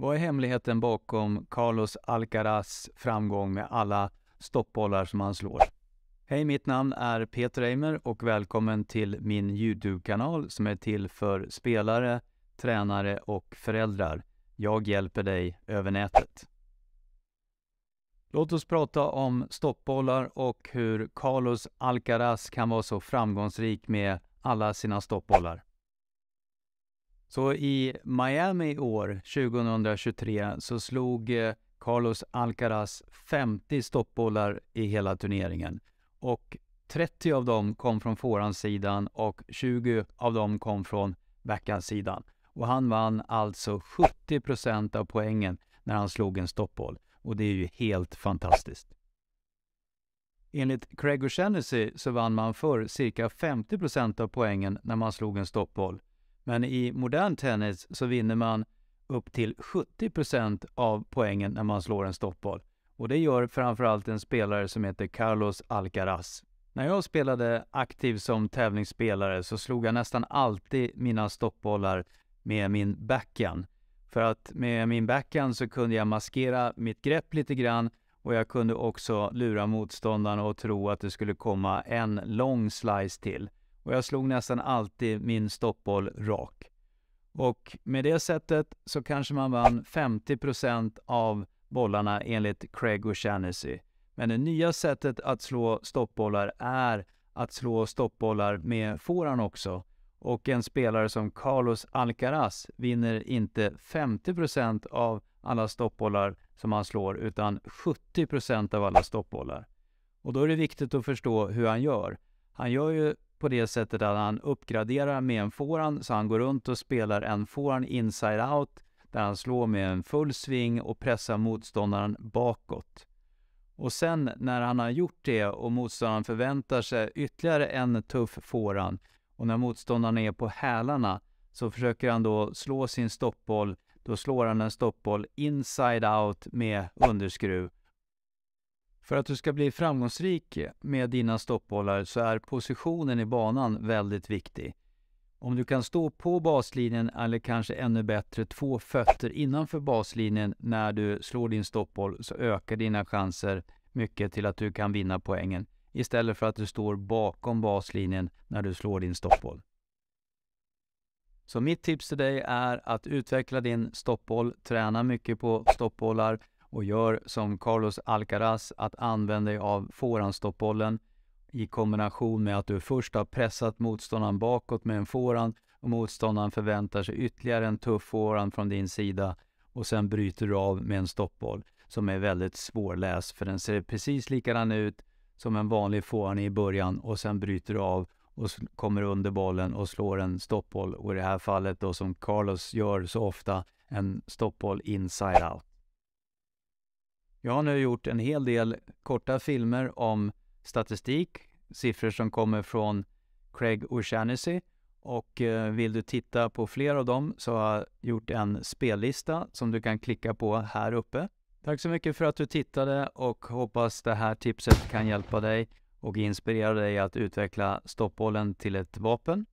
Vad är hemligheten bakom Carlos Alcaraz framgång med alla stoppbollar som han slår? Hej, mitt namn är Peter Eimer och välkommen till min Youtube-kanal som är till för spelare, tränare och föräldrar. Jag hjälper dig över nätet. Låt oss prata om stoppbollar och hur Carlos Alcaraz kan vara så framgångsrik med alla sina stoppbollar. Så i Miami i år, 2023, så slog eh, Carlos Alcaraz 50 stoppbollar i hela turneringen. Och 30 av dem kom från forehandsidan och 20 av dem kom från backhandsidan. Och han vann alltså 70 procent av poängen när han slog en stoppboll. Och det är ju helt fantastiskt. Enligt Craig O'Shaughnessy så vann man för cirka 50 procent av poängen när man slog en stoppboll. Men i modern tennis så vinner man upp till 70 av poängen när man slår en stoppboll. Och det gör framförallt en spelare som heter Carlos Alcaraz. När jag spelade aktiv som tävlingsspelare så slog jag nästan alltid mina stoppbollar med min backhand. För att med min backhand så kunde jag maskera mitt grepp lite grann och jag kunde också lura motståndarna och tro att det skulle komma en lång slice till och jag slog nästan alltid min stoppboll rak. Och med det sättet så kanske man vann 50 av bollarna enligt Craig O'Shaughnessy. Men det nya sättet att slå stoppbollar är att slå stoppbollar med fåran också. Och en spelare som Carlos Alcaraz vinner inte 50 av alla stoppbollar som han slår utan 70 av alla stoppbollar. Och då är det viktigt att förstå hur han gör. Han gör ju på det sättet att han uppgraderar med en forehand, så han går runt och spelar en forehand inside out, där han slår med en full sving och pressar motståndaren bakåt. Och sen när han har gjort det och motståndaren förväntar sig ytterligare en tuff forehand och när motståndaren är på hälarna så försöker han då slå sin stoppboll. Då slår han en stoppboll inside out med underskruv för att du ska bli framgångsrik med dina stoppbollar så är positionen i banan väldigt viktig. Om du kan stå på baslinjen eller kanske ännu bättre två fötter innanför baslinjen när du slår din stoppboll så ökar dina chanser mycket till att du kan vinna poängen istället för att du står bakom baslinjen när du slår din stoppboll. Så mitt tips till dig är att utveckla din stoppboll, träna mycket på stoppbollar och gör som Carlos Alcaraz att använda dig av forehandstoppbollen i kombination med att du först har pressat motståndaren bakåt med en forehand och motståndaren förväntar sig ytterligare en tuff forehand från din sida och sen bryter du av med en stoppboll som är väldigt svårläst för den ser precis likadan ut som en vanlig forehand i början och sen bryter du av och kommer under bollen och slår en stoppboll och i det här fallet då som Carlos gör så ofta en stoppboll inside out. Jag har nu gjort en hel del korta filmer om statistik, siffror som kommer från Craig O'Shaughnessy. Och eh, vill du titta på fler av dem så har jag gjort en spellista som du kan klicka på här uppe. Tack så mycket för att du tittade och hoppas det här tipset kan hjälpa dig och inspirera dig att utveckla stoppbollen till ett vapen.